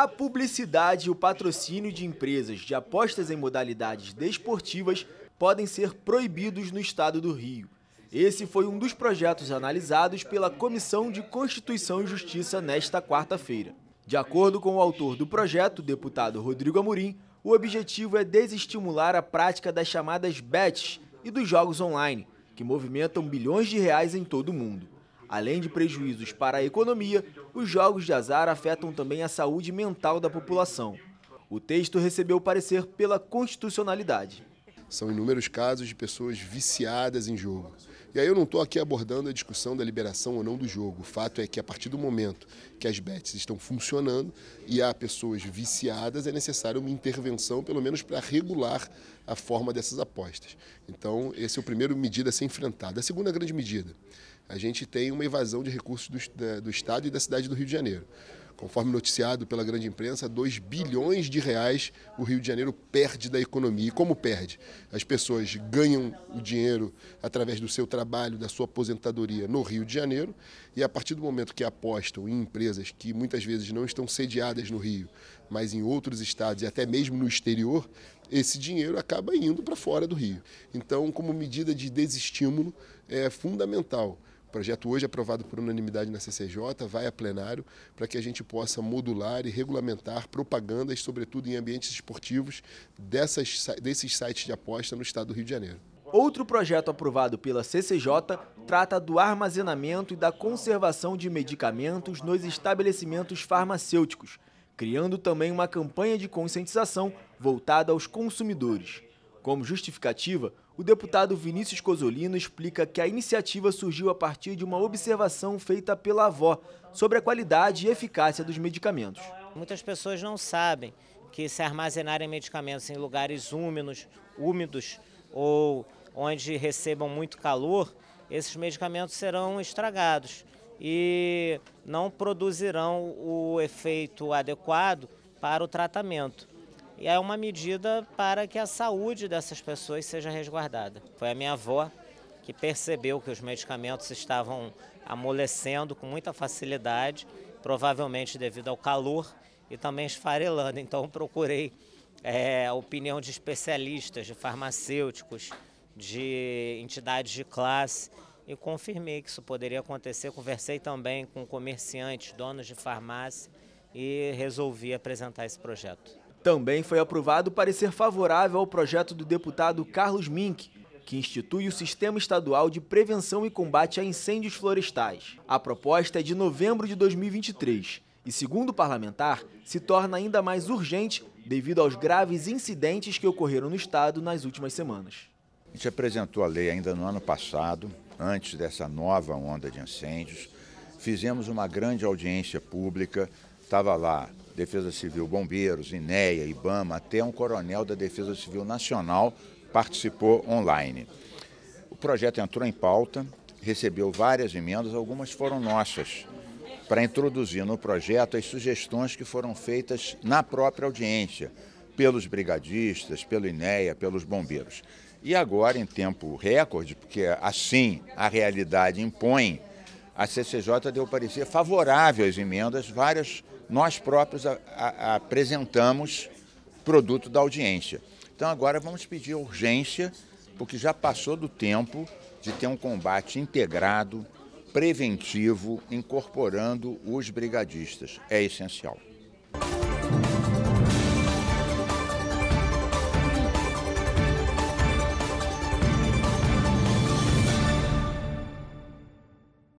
A publicidade e o patrocínio de empresas de apostas em modalidades desportivas podem ser proibidos no estado do Rio. Esse foi um dos projetos analisados pela Comissão de Constituição e Justiça nesta quarta-feira. De acordo com o autor do projeto, deputado Rodrigo Amorim, o objetivo é desestimular a prática das chamadas bets e dos jogos online, que movimentam bilhões de reais em todo o mundo. Além de prejuízos para a economia, os jogos de azar afetam também a saúde mental da população. O texto recebeu parecer pela constitucionalidade. São inúmeros casos de pessoas viciadas em jogo. E aí eu não estou aqui abordando a discussão da liberação ou não do jogo. O fato é que a partir do momento que as bets estão funcionando e há pessoas viciadas, é necessário uma intervenção, pelo menos para regular a forma dessas apostas. Então, esse é o primeiro medida a ser enfrentada. A segunda grande medida a gente tem uma evasão de recursos do, do Estado e da cidade do Rio de Janeiro. Conforme noticiado pela grande imprensa, 2 bilhões de reais o Rio de Janeiro perde da economia. E como perde? As pessoas ganham o dinheiro através do seu trabalho, da sua aposentadoria no Rio de Janeiro, e a partir do momento que apostam em empresas que muitas vezes não estão sediadas no Rio, mas em outros estados e até mesmo no exterior, esse dinheiro acaba indo para fora do Rio. Então, como medida de desestímulo, é fundamental o projeto hoje aprovado por unanimidade na CCJ vai a plenário para que a gente possa modular e regulamentar propagandas, sobretudo em ambientes esportivos, dessas, desses sites de aposta no estado do Rio de Janeiro. Outro projeto aprovado pela CCJ trata do armazenamento e da conservação de medicamentos nos estabelecimentos farmacêuticos, criando também uma campanha de conscientização voltada aos consumidores. Como justificativa, o deputado Vinícius Cosolino explica que a iniciativa surgiu a partir de uma observação feita pela avó sobre a qualidade e eficácia dos medicamentos. Muitas pessoas não sabem que se armazenarem medicamentos em lugares úmidos, úmidos ou onde recebam muito calor, esses medicamentos serão estragados e não produzirão o efeito adequado para o tratamento. E é uma medida para que a saúde dessas pessoas seja resguardada. Foi a minha avó que percebeu que os medicamentos estavam amolecendo com muita facilidade, provavelmente devido ao calor e também esfarelando. Então procurei é, a opinião de especialistas, de farmacêuticos, de entidades de classe e confirmei que isso poderia acontecer. Conversei também com comerciantes, donos de farmácia e resolvi apresentar esse projeto. Também foi aprovado parecer favorável ao projeto do deputado Carlos Mink, que institui o Sistema Estadual de Prevenção e Combate a Incêndios Florestais. A proposta é de novembro de 2023 e, segundo o parlamentar, se torna ainda mais urgente devido aos graves incidentes que ocorreram no Estado nas últimas semanas. A gente apresentou a lei ainda no ano passado, antes dessa nova onda de incêndios. Fizemos uma grande audiência pública Estava lá Defesa Civil, Bombeiros, INEA, IBAMA, até um coronel da Defesa Civil Nacional participou online. O projeto entrou em pauta, recebeu várias emendas, algumas foram nossas, para introduzir no projeto as sugestões que foram feitas na própria audiência, pelos brigadistas, pelo INEA, pelos bombeiros. E agora, em tempo recorde, porque assim a realidade impõe, a CCJ deu parecer favorável às emendas, várias nós próprios a, a, apresentamos produto da audiência. Então agora vamos pedir urgência, porque já passou do tempo de ter um combate integrado, preventivo, incorporando os brigadistas. É essencial.